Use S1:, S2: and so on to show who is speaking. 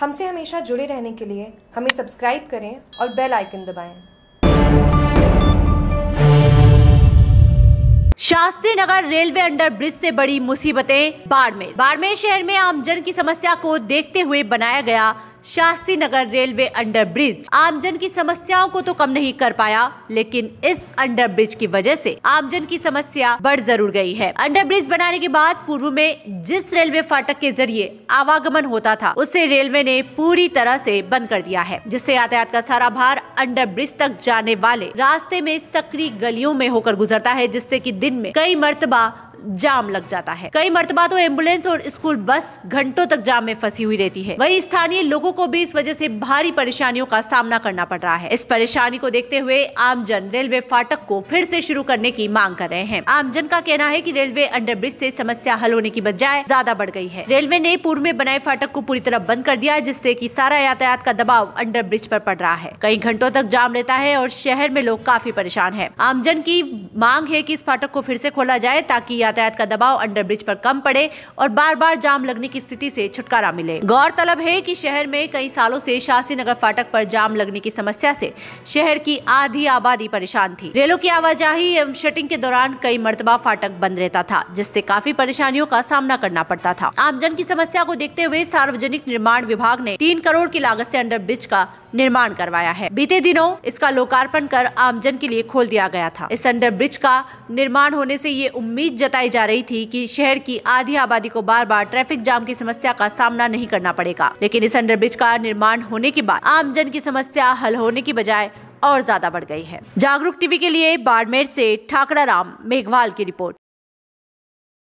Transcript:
S1: हमसे हमेशा जुड़े रहने के लिए हमें सब्सक्राइब करें और बेल आइकन दबाएं। Shastri Nagar railway under bridge से बड़ी मुसीबतें बाड़मेर बाड़मेर शहर में आमजन की समस्या को देखते हुए बनाया गया Shastri Nagar railway under bridge आमजन की समस्याओं को तो कम नहीं कर पाया लेकिन इस अंडर ब्रिज की वजह से आमजन की समस्या बढ़ जरूर गई है अंडर ब्रिज बनाने के बाद पूर्व में जिस रेलवे फाटक के जरिए आवागमन होता था उसे रेलवे ने पूरी तरह से बंद कर दिया है जिससे यातायात का सारा भार अंडर ब्रिज तक जाने वाले रास्ते में सक्रिय गलियों में होकर गुजरता है जिससे की दिन में कई मरतबा जाम लग जाता है कई मरतबा तो एम्बुलेंस और स्कूल बस घंटों तक जाम में फंसी हुई रहती है वही स्थानीय लोगो को भी इस वजह ऐसी भारी परेशानियों का सामना करना पड़ रहा है इस परेशानी को देखते हुए आमजन रेलवे फाटक को फिर ऐसी शुरू करने की मांग कर रहे हैं आमजन का कहना है की रेलवे अंडरब्रिज ऐसी समस्या हल होने की बजाय ज्यादा बढ़ गई है रेलवे ने पूर्व में बनाए फाटक को पूरी तरह बंद कर दिया जिससे की सारा यातायात का दबाव अंडरब्रिज पर पड़ रहा है कई घंटों तक जाम रहता है और शहर में लोग काफी परेशान है आमजन की मांग है कि इस फाटक को फिर से खोला जाए ताकि यातायात का दबाव अंडर ब्रिज पर कम पड़े और बार बार जाम लगने की स्थिति से छुटकारा मिले गौरतलब है कि शहर में कई सालों से शासी नगर फाटक पर जाम लगने की समस्या से शहर की आधी आबादी परेशान थी रेलों की आवाजाही एवं शटिंग के दौरान कई मरतबा फाटक बंद रहता था जिससे काफी परेशानियों का सामना करना पड़ता था आमजन की समस्या को देखते हुए सार्वजनिक निर्माण विभाग ने तीन करोड़ की लागत ऐसी अंडर ब्रिज का निर्माण करवाया है बीते दिनों इसका लोकार्पण कर आमजन के लिए खोल दिया गया था इस अंडर ब्रिज का निर्माण होने से ये उम्मीद जताई जा रही थी कि शहर की आधी आबादी को बार बार ट्रैफिक जाम की समस्या का सामना नहीं करना पड़ेगा लेकिन इस अंडर ब्रिज का निर्माण होने के बाद आमजन की समस्या हल होने की बजाय और ज्यादा बढ़ गई है जागरूक टीवी के लिए बाड़मेर से ठाकरा राम मेघवाल की रिपोर्ट